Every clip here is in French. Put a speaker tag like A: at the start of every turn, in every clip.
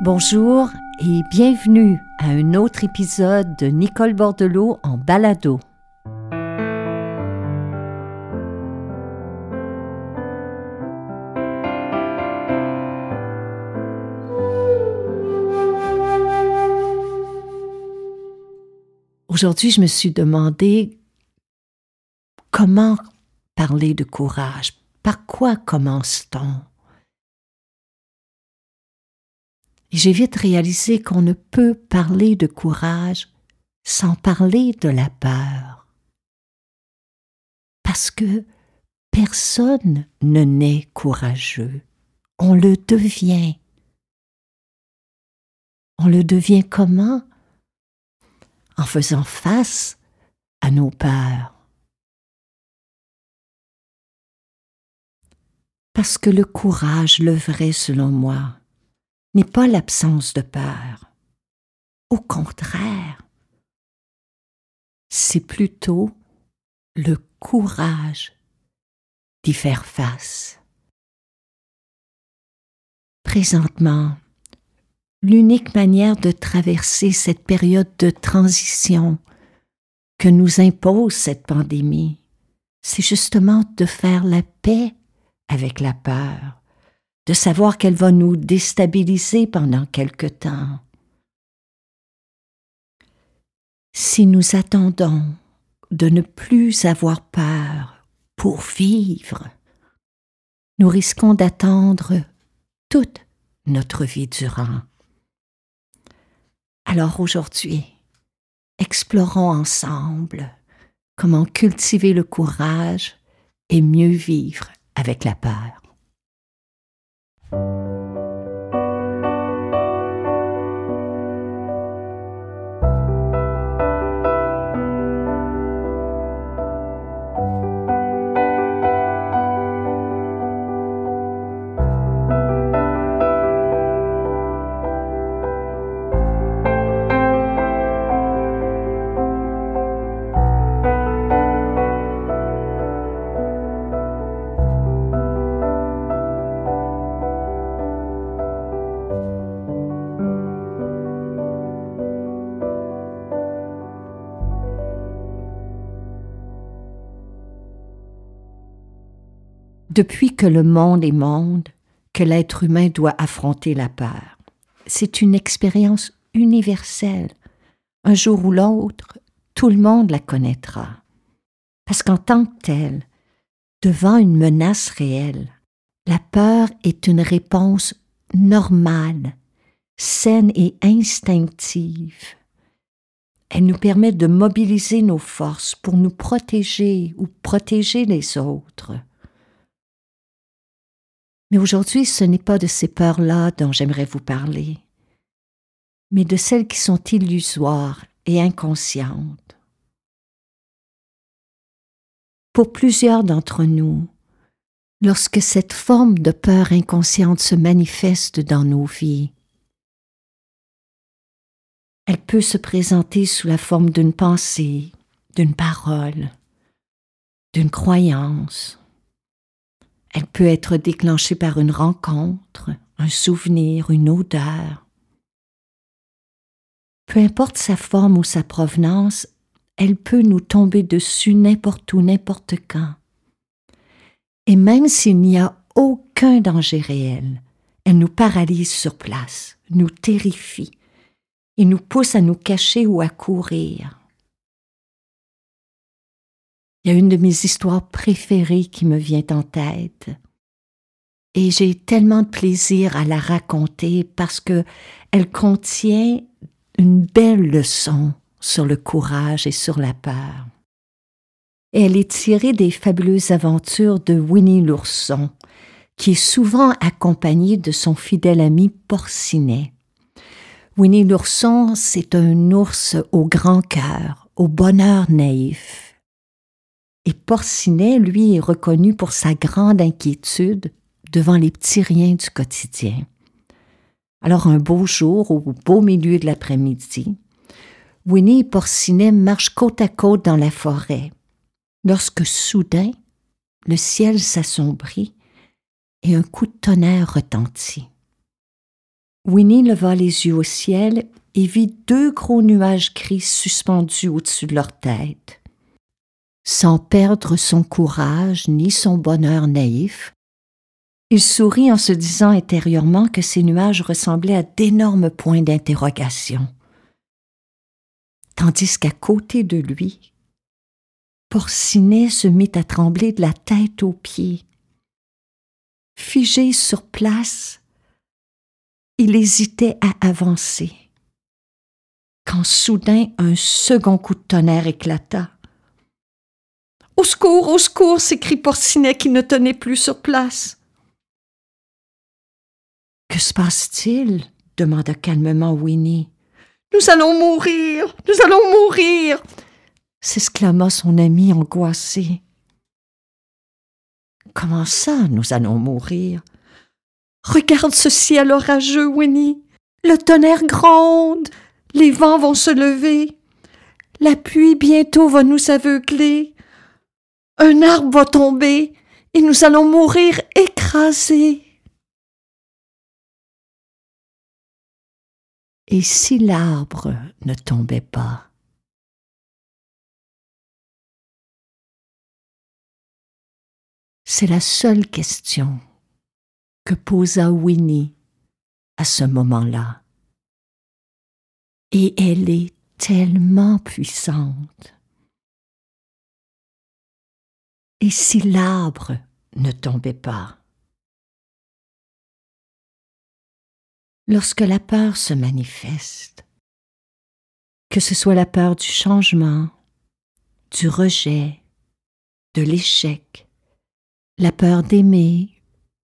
A: Bonjour et bienvenue à un autre épisode de Nicole Bordelot en balado. Aujourd'hui, je me suis demandé
B: comment parler de courage. Par quoi commence-t-on Et j'ai vite réalisé qu'on ne peut
A: parler de courage sans parler de la peur.
B: Parce que personne ne naît courageux, on le devient. On le devient comment En faisant face à nos peurs. Parce que le courage, le vrai selon moi, n'est pas l'absence de peur. Au contraire, c'est plutôt le courage d'y faire face. Présentement, l'unique manière de
A: traverser cette période de transition que nous impose cette pandémie, c'est justement de faire la paix avec la peur, de savoir qu'elle va nous déstabiliser pendant quelque temps. Si nous attendons de ne plus avoir peur pour vivre, nous risquons d'attendre toute notre vie durant. Alors aujourd'hui, explorons ensemble comment cultiver le courage et mieux vivre avec la peur. thank you depuis que le monde est monde, que l'être humain doit affronter la peur. C'est une expérience universelle. Un jour ou l'autre, tout le monde la connaîtra. Parce qu'en tant que telle, devant une menace réelle, la peur est une réponse normale, saine et instinctive. Elle nous permet de mobiliser nos forces pour nous protéger ou protéger les autres. Mais aujourd'hui, ce n'est pas de ces peurs-là dont j'aimerais vous parler, mais de celles qui sont illusoires et inconscientes. Pour plusieurs d'entre nous, lorsque cette forme de peur inconsciente se manifeste dans nos vies, elle peut se présenter sous la forme d'une pensée, d'une parole, d'une croyance, elle peut être déclenchée par une rencontre, un souvenir, une odeur. Peu importe sa forme ou sa provenance, elle peut nous tomber dessus n'importe où, n'importe quand. Et même s'il n'y a aucun danger réel, elle nous paralyse sur place, nous terrifie et nous pousse à nous cacher ou à courir. Il y a une de mes histoires préférées qui me vient en tête. Et j'ai tellement de plaisir à la raconter parce que elle contient une belle leçon sur le courage et sur la peur. elle est tirée des fabuleuses aventures de Winnie l'ourson, qui est souvent accompagnée de son fidèle ami Porcinet. Winnie l'ourson, c'est un ours au grand cœur, au bonheur naïf et Porcinet, lui, est reconnu pour sa grande inquiétude devant les petits riens du quotidien. Alors un beau jour, au beau milieu de l'après-midi, Winnie et Porcinet marchent côte à côte dans la forêt, lorsque soudain, le ciel s'assombrit et un coup de tonnerre retentit. Winnie leva les yeux au ciel et vit deux gros nuages gris suspendus au-dessus de leur tête sans perdre son courage ni son bonheur naïf. Il sourit en se disant intérieurement que ces nuages ressemblaient à d'énormes points d'interrogation.
B: Tandis qu'à côté de lui, Porcinet se mit à trembler de la tête aux pieds. Figé sur
A: place, il hésitait à avancer. Quand soudain un second coup de tonnerre éclata. Au secours, au secours s'écrie Porcinet qui ne tenait plus sur place. Que se passe-t-il demanda calmement Winnie. Nous allons mourir, nous allons mourir s'exclama son ami angoissé. Comment ça, nous allons mourir Regarde ce ciel orageux, Winnie. Le tonnerre gronde, les vents vont se lever, la pluie bientôt va nous aveugler.
B: Un arbre va tomber et nous allons mourir écrasés. Et si l'arbre ne tombait pas C'est la seule question que posa Winnie à ce moment-là. Et elle est tellement puissante. et si l'arbre ne tombait pas Lorsque la peur se manifeste, que ce soit la peur du changement, du rejet,
A: de l'échec, la peur d'aimer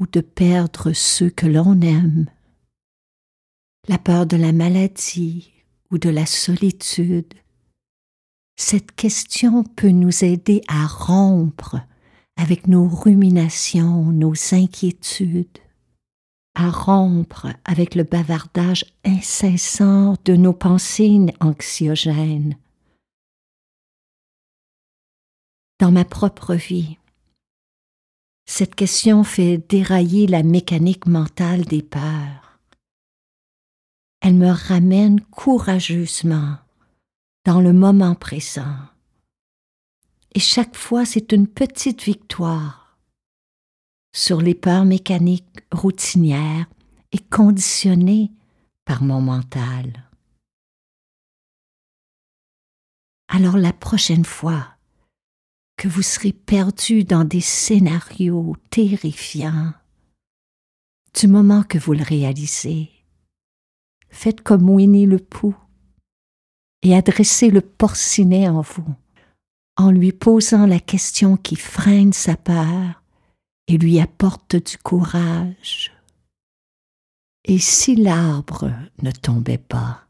A: ou de perdre ceux que l'on aime, la peur de la maladie ou de la solitude, cette question peut nous aider à rompre avec nos ruminations, nos inquiétudes, à rompre avec le bavardage incessant de nos
B: pensées anxiogènes. Dans ma propre vie, cette question fait dérailler la
A: mécanique mentale des peurs. Elle me ramène courageusement dans le moment présent. Et chaque fois, c'est une petite victoire sur les peurs mécaniques
B: routinières et conditionnées par mon mental. Alors la prochaine fois que vous serez perdu dans des scénarios terrifiants,
A: du moment que vous le réalisez, faites comme Winnie le Pou et adressez le porcinet en vous, en lui posant la question qui freine sa peur et lui apporte du courage.
B: Et si l'arbre ne tombait pas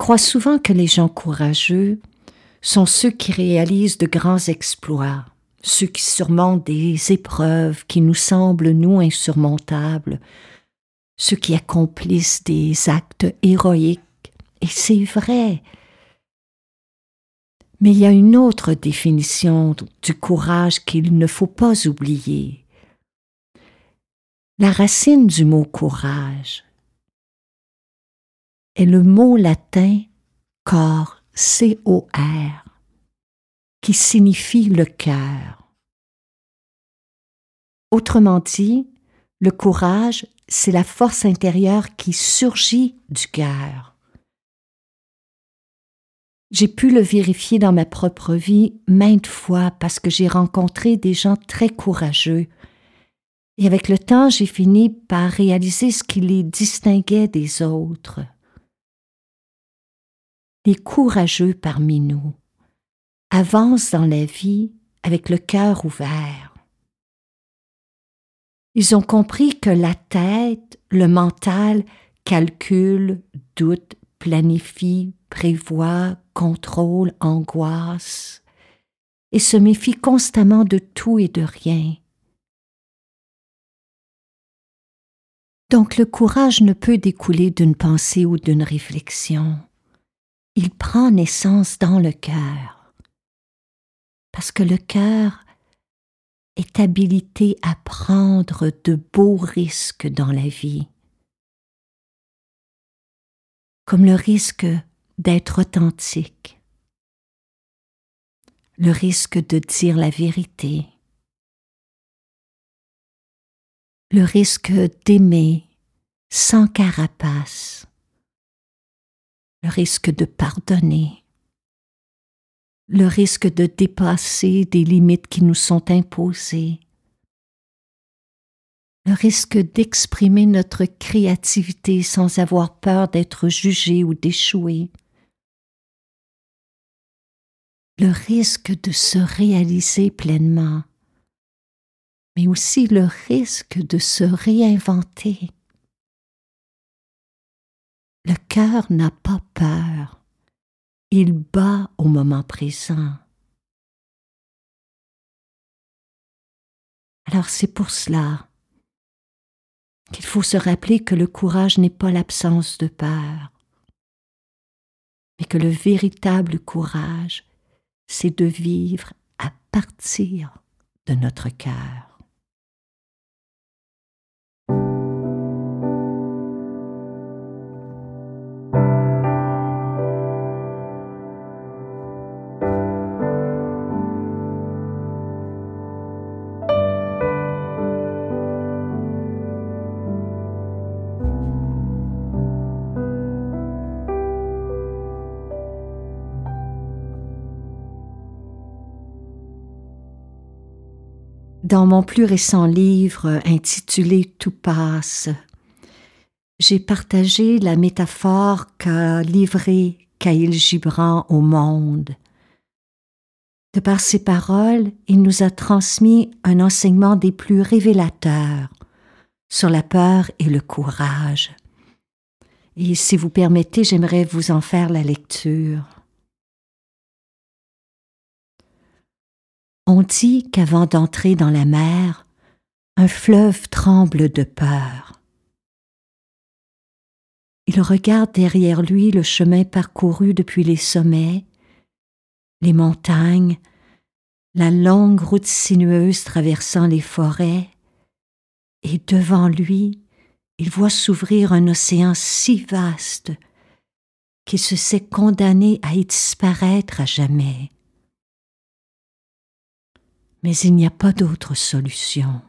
A: Crois souvent que les gens courageux sont ceux qui réalisent de grands exploits, ceux qui surmontent des épreuves qui nous semblent, nous, insurmontables, ceux qui accomplissent des actes héroïques. Et c'est vrai. Mais il y a une autre définition du courage qu'il ne faut pas oublier. La racine du mot courage,
B: est le mot latin cor, C-O-R, qui signifie le cœur. Autrement dit, le courage, c'est la force intérieure qui surgit du cœur.
A: J'ai pu le vérifier dans ma propre vie maintes fois parce que j'ai rencontré des gens très courageux. Et avec le temps, j'ai fini par réaliser ce qui les distinguait des autres les courageux parmi nous avancent dans la vie avec le cœur ouvert. Ils ont compris que la tête, le mental, calcule, doute, planifie, prévoit,
B: contrôle, angoisse, et se méfie constamment de tout et de rien. Donc le courage ne peut découler d'une pensée ou d'une réflexion il prend
A: naissance dans le cœur, parce que le cœur
B: est habilité à prendre de beaux risques dans la vie, comme le risque d'être authentique, le risque de dire la vérité, le risque d'aimer sans carapace, le risque de pardonner,
A: le risque de dépasser des limites qui nous sont imposées, le risque d'exprimer notre créativité sans avoir peur d'être jugé ou d'échouer, le risque de se réaliser pleinement,
B: mais aussi le risque de se réinventer cœur n'a pas peur. Il bat au moment présent. Alors c'est pour cela qu'il faut se rappeler que le courage n'est pas l'absence de peur, mais que le véritable
A: courage, c'est de vivre à partir de
B: notre cœur.
A: Dans mon plus récent livre euh, intitulé Tout passe, j'ai partagé la métaphore qu'a livrée Kaïl Gibran au monde. De par ses paroles, il nous a transmis un enseignement des plus révélateurs sur la peur et le courage. Et si vous permettez, j'aimerais vous en faire la lecture.
B: On dit qu'avant d'entrer dans la mer, un fleuve tremble de peur.
A: Il regarde derrière lui le chemin parcouru depuis les sommets, les montagnes, la longue route sinueuse traversant les forêts, et devant lui, il voit s'ouvrir un océan si vaste qu'il se sait condamné à y disparaître à jamais mais il n'y a pas
B: d'autre solution.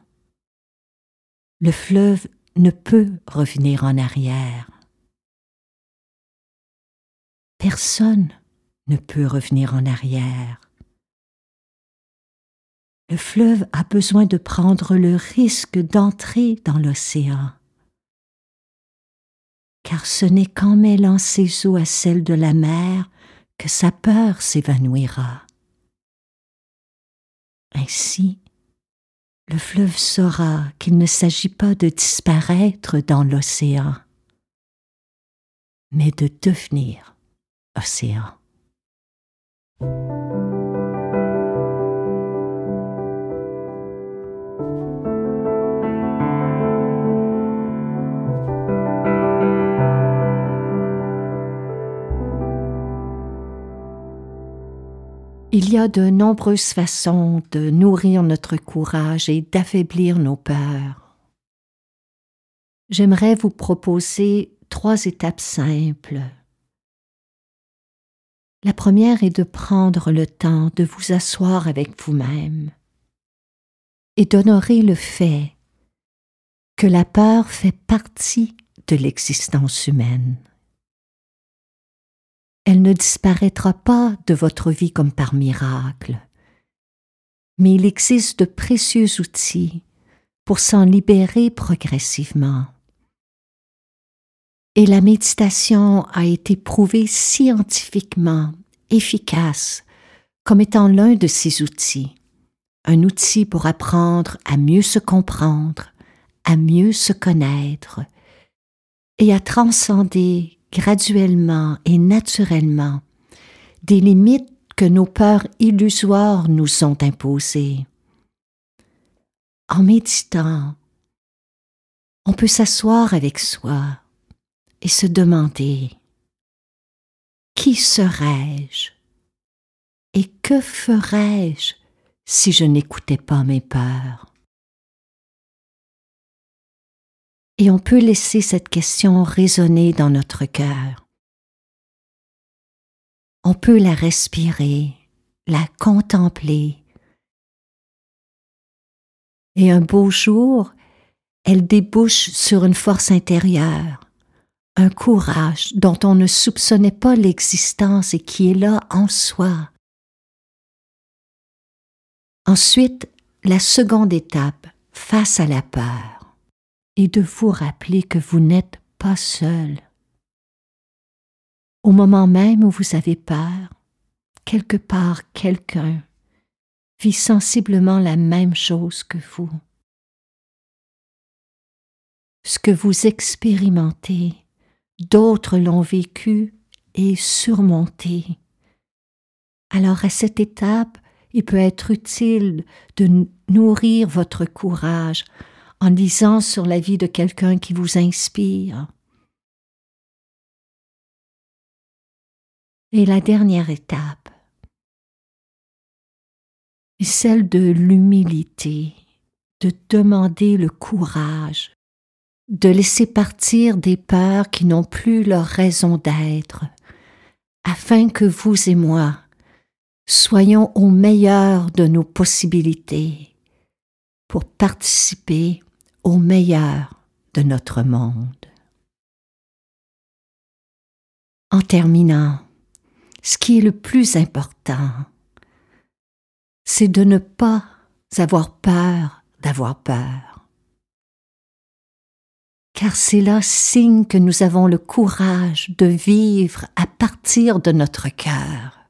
B: Le fleuve ne peut revenir en arrière. Personne ne peut revenir en arrière. Le fleuve
A: a besoin de prendre le risque d'entrer dans l'océan, car ce n'est qu'en mêlant ses eaux à celles de la mer que sa peur s'évanouira. Ainsi, le fleuve saura qu'il ne s'agit pas de disparaître dans l'océan,
B: mais de devenir océan.
A: Il y a de nombreuses façons de nourrir notre courage et d'affaiblir nos peurs. J'aimerais vous proposer trois étapes simples. La première est de prendre le temps de vous asseoir avec vous-même et d'honorer le fait que la peur fait partie de l'existence humaine elle ne disparaîtra pas de votre vie comme par miracle. Mais il existe de précieux outils pour s'en libérer progressivement. Et la méditation a été prouvée scientifiquement efficace comme étant l'un de ces outils, un outil pour apprendre à mieux se comprendre, à mieux se connaître et à transcender graduellement et naturellement des limites que nos peurs illusoires nous sont imposées. En méditant, on peut s'asseoir avec soi et se demander Qui serais-je
B: et que ferais-je si je n'écoutais pas mes peurs et on peut laisser cette question résonner dans notre cœur. On peut la respirer, la contempler.
A: Et un beau jour, elle débouche sur une force intérieure, un courage dont on ne soupçonnait pas l'existence et qui est là en soi. Ensuite, la seconde étape, face à la peur et de vous rappeler que vous n'êtes pas seul. Au moment même où vous avez peur, quelque part quelqu'un vit sensiblement la même chose que vous. Ce que vous expérimentez, d'autres l'ont vécu et surmonté. Alors à cette étape, il peut être utile de
B: nourrir votre courage, en lisant sur la vie de quelqu'un qui vous inspire. Et la dernière étape est celle de l'humilité, de demander le courage, de laisser partir
A: des peurs qui n'ont plus leur raison d'être, afin que vous et moi soyons au meilleur de nos possibilités
B: pour participer au meilleur de notre monde. En terminant, ce qui est le plus important, c'est de ne pas avoir
A: peur d'avoir peur. Car c'est là signe que nous avons le courage de vivre à partir de notre cœur.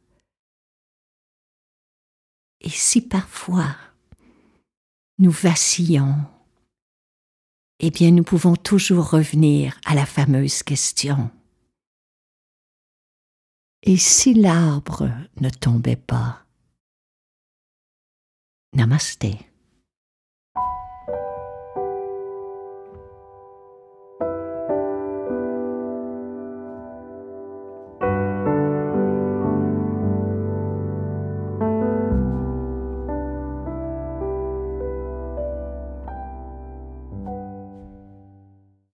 B: Et si parfois nous vacillons, eh bien nous pouvons toujours revenir à la fameuse question. Et si l'arbre ne tombait pas Namasté.